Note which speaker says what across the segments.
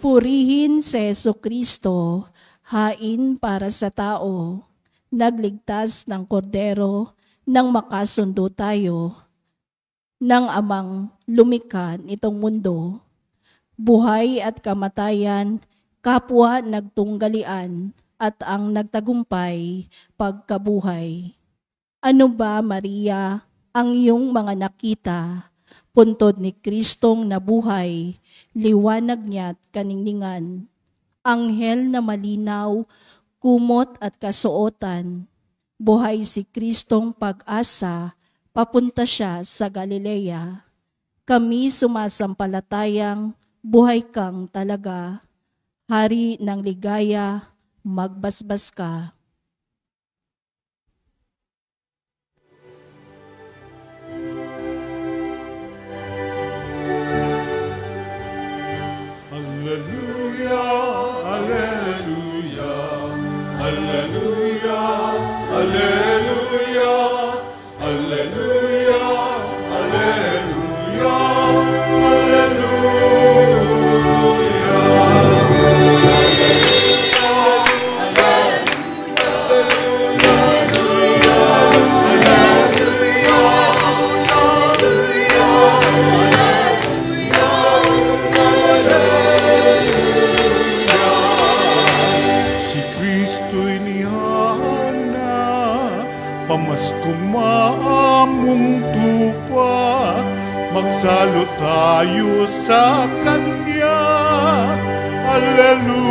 Speaker 1: Purihin si Yeso Kristo, hain para sa tao, nagligtas ng kordero nang makasundo tayo ng amang lumikha itong mundo, buhay at kamatayan, kapwa nagtunggalian at ang nagtagumpay pagkabuhay. Ano ba, Maria, ang iyong mga nakita? Puntod ni Kristong nabuhay, liwanag niya't kaningningan. Anghel na malinaw, kumot at kasuotan. Buhay si Kristong pag-asa, papunta siya sa Galilea. Kami sumasampalatayang, buhay kang talaga. Hari ng ligaya, magbasbas ka. pamastong maamong tupa Magsalo tayo sa Kanya Alleluia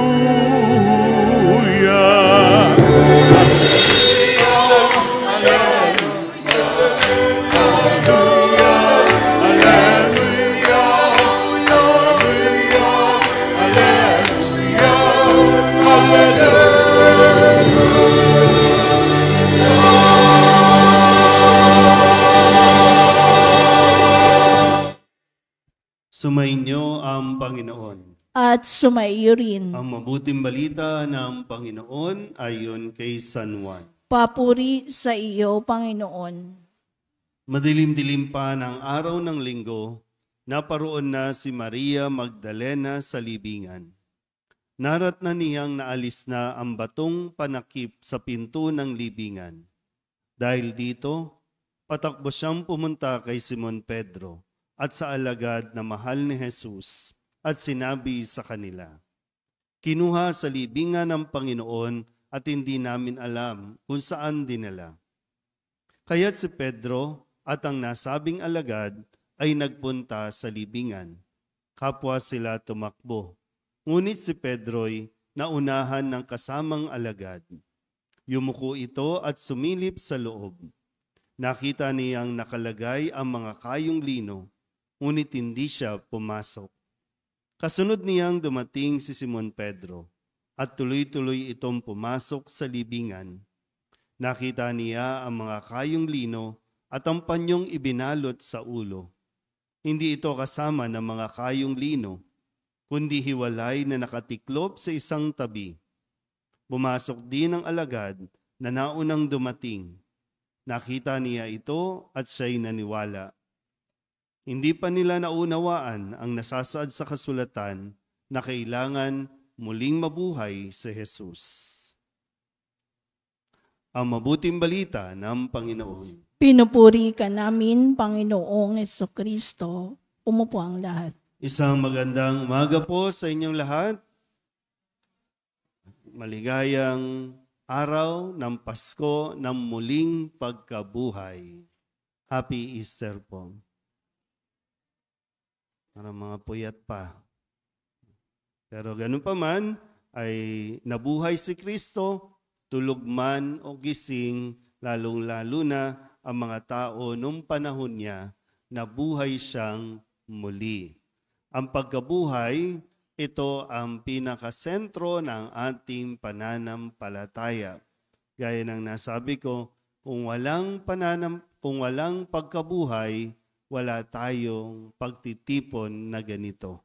Speaker 2: Sumainyo ang Panginoon.
Speaker 1: At sumaiyo rin. Ang
Speaker 2: mabuting balita ng Panginoon ayon kay San Juan.
Speaker 1: Papuri sa iyo, Panginoon.
Speaker 2: Madilim-dilim pa ng araw ng linggo, naparoon na si Maria Magdalena sa libingan. Narat na niyang naalis na ang batong panakip sa pinto ng libingan. Dahil dito, patakbo siyang pumunta kay Simon Pedro at sa alagad na mahal ni Jesus at sinabi sa kanila, Kinuha sa libingan ng Panginoon at hindi namin alam kung saan dinala. Kaya't si Pedro at ang nasabing alagad ay nagpunta sa libingan. Kapwa sila tumakbo. Ngunit si Pedro'y naunahan ng kasamang alagad. Yumuko ito at sumilip sa loob. Nakita niyang nakalagay ang mga kayong lino ngunit hindi siya pumasok. Kasunod niyang dumating si Simon Pedro at tuloy-tuloy itong pumasok sa libingan. Nakita niya ang mga kayong lino at ang panyong ibinalot sa ulo. Hindi ito kasama ng mga kayong lino, kundi hiwalay na nakatiklop sa isang tabi. Bumasok din ang alagad na naunang dumating. Nakita niya ito at siya'y naniwala. Hindi pa nila naunawaan ang nasasaad sa kasulatan na kailangan muling mabuhay sa Jesus. Ang mabuting balita ng Panginoon.
Speaker 1: Pinupuri ka namin, Panginoong Yeso Kristo. Umupo ang lahat.
Speaker 2: Isang magandang umaga po sa inyong lahat. Maligayang araw ng Pasko ng muling pagkabuhay. Happy Easter po. Para mga puyat pa. Pero ganun pa man, ay nabuhay si Kristo, tulog man o gising, lalong-lalo na ang mga tao noong panahon niya, nabuhay siyang muli. Ang pagkabuhay, ito ang pinakasentro ng ating pananampalataya. Gaya ng nasabi ko, kung walang pananam, kung walang pagkabuhay, wala tayong pagtitipon na ganito.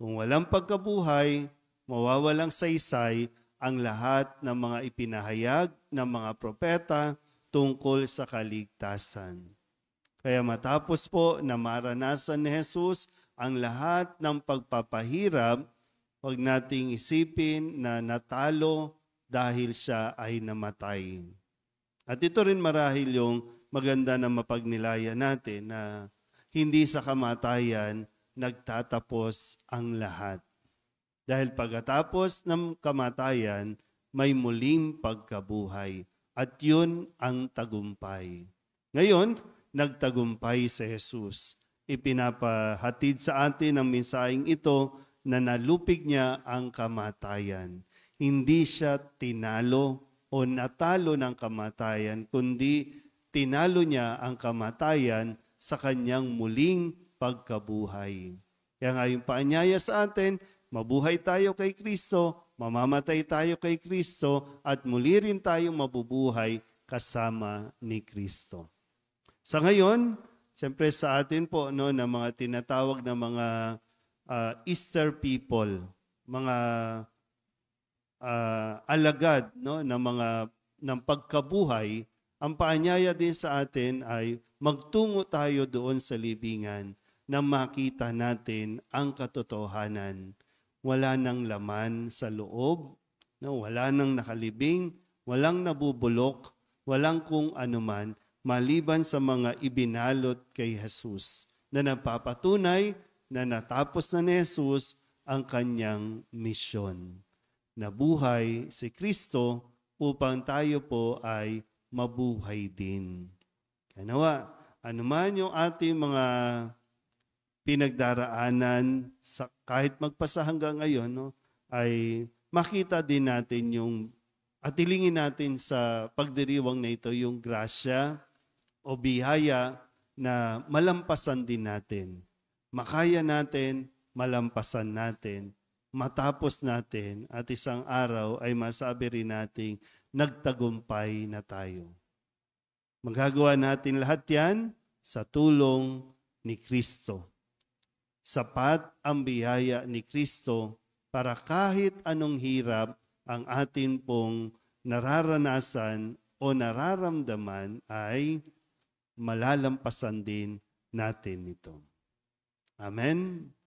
Speaker 2: Kung walang pagkabuhay, mawawalang saysay ang lahat ng mga ipinahayag ng mga propeta tungkol sa kaligtasan. Kaya matapos po na maranasan ni Jesus ang lahat ng pagpapahirap, huwag nating isipin na natalo dahil siya ay namatay. At ito rin marahil yung maganda na mapagnilayan natin na hindi sa kamatayan nagtatapos ang lahat. Dahil pagkatapos ng kamatayan, may muling pagkabuhay. At yun ang tagumpay. Ngayon, nagtagumpay si Jesus. Ipinapahatid sa atin ang mensaheng ito na nalupig niya ang kamatayan. Hindi siya tinalo o natalo ng kamatayan, kundi tinalo niya ang kamatayan sa kanyang muling pagkabuhay. Kaya nga yung paanyaya sa atin, mabuhay tayo kay Kristo, mamamatay tayo kay Kristo, at muli rin tayong mabubuhay kasama ni Kristo. Sa ngayon, siyempre sa atin po, no, na mga tinatawag na mga uh, Easter people, mga uh, alagad no, ng mga ng pagkabuhay, ang paanyaya din sa atin ay magtungo tayo doon sa libingan na makita natin ang katotohanan. Wala nang laman sa loob, no? wala nang nakalibing, walang nabubulok, walang kung anuman maliban sa mga ibinalot kay Jesus na nagpapatunay na natapos na ni Jesus ang kanyang misyon. Nabuhay si Kristo upang tayo po ay mabuhay din. Kaya Kanawa, anuman yung ating mga pinagdaraanan sa kahit magpasa hanggang ngayon no ay makita din natin yung atilingin natin sa pagdiriwang na ito yung grasya o bihaya na malampasan din natin. Makaya natin, malampasan natin, matapos natin at isang araw ay masabi rin nating nagtagumpay na tayo. Magagawa natin lahat yan sa tulong ni Kristo. Sapat ang biyaya ni Kristo para kahit anong hirap ang atin pong nararanasan o nararamdaman ay malalampasan din natin ito. Amen.